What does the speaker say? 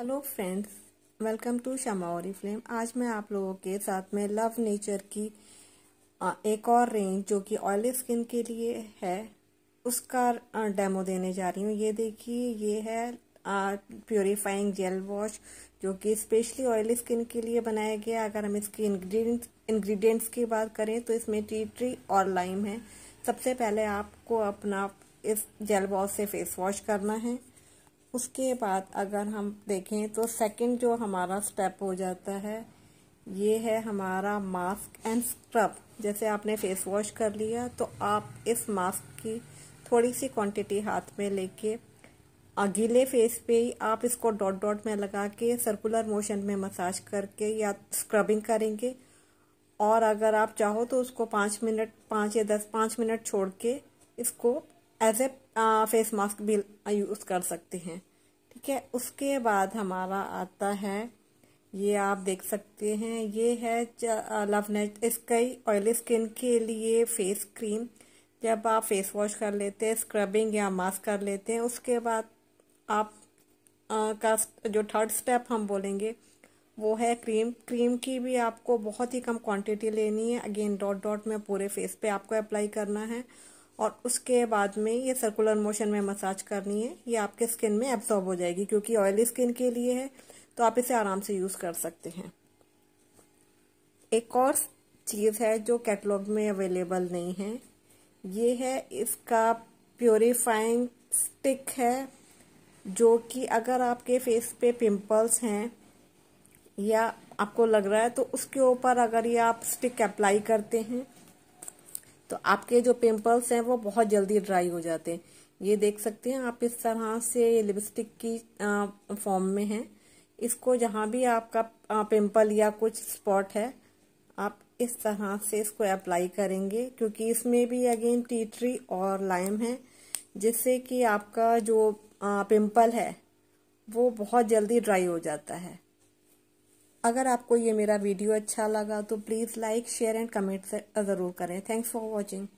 hello friends welcome to our flame आज मैं आप लोगों के साथ में लव नेचर की एक और रेंज जो कि ऑयली स्किन के लिए है उसका डेमो देने जा रही हूँ ये देखिए ये है प्योरीफाइंग जेल वॉश जो कि स्पेशली ऑयली स्किन के लिए बनाया गया अगर हम इसके इंग्रेडिएंट्स इंग्रेडिएंट्स की बात करें तो इसमें टी ट्री और लाइम है सबसे पहले आपको अपना इस जेल वॉश से फेस वॉश करना है उसके बाद अगर हम देखें तो सेकंड जो हमारा स्टेप हो जाता है ये है हमारा मास्क एंड स्क्रब जैसे आपने फेस वॉश कर लिया तो आप इस मास्क की थोड़ी सी क्वांटिटी हाथ में लेके अगीले फेस पे ही आप इसको डॉट डॉट में लगा के सर्कुलर मोशन में मसाज करके या स्क्रबिंग करेंगे और अगर आप चाहो तो उसको पाँच मिनट पाँच या दस पाँच मिनट छोड़ के इसको एज ए फेस मास्क भी यूज़ कर सकते हैं ठीक है उसके बाद हमारा आता है ये आप देख सकते हैं ये है love net sky oily skin के लिए फेस क्रीम जब आप फेस वॉश कर लेते हैं स्क्रबिंग या मास्क कर लेते हैं उसके बाद आप आ, का जो थर्ड स्टेप हम बोलेंगे वो है क्रीम क्रीम की भी आपको बहुत ही कम क्वांटिटी लेनी है अगेन डॉट डॉट में पूरे फेस पे आपको अप्लाई करना है और उसके बाद में ये सर्कुलर मोशन में मसाज करनी है ये आपके स्किन में एब्सॉर्ब हो जाएगी क्योंकि ऑयली स्किन के लिए है तो आप इसे आराम से यूज़ कर सकते हैं एक और चीज़ है जो कैटलॉग में अवेलेबल नहीं है ये है इसका प्योरीफाइंग स्टिक है जो कि अगर आपके फेस पे पिंपल्स हैं या आपको लग रहा है तो उसके ऊपर अगर ये आप स्टिक अप्लाई करते हैं तो आपके जो पिंपल्स हैं वो बहुत जल्दी ड्राई हो जाते हैं ये देख सकते हैं आप इस तरह से लिपस्टिक की फॉर्म में है इसको जहाँ भी आपका पिंपल या कुछ स्पॉट है आप इस तरह से इसको अप्लाई करेंगे क्योंकि इसमें भी अगेन टी ट्री और लाइम है जिससे कि आपका जो पिंपल है वो बहुत जल्दी ड्राई हो जाता है अगर आपको ये मेरा वीडियो अच्छा लगा तो please like share and comment ज़रूर करें थैंक्स फॉर वॉचिंग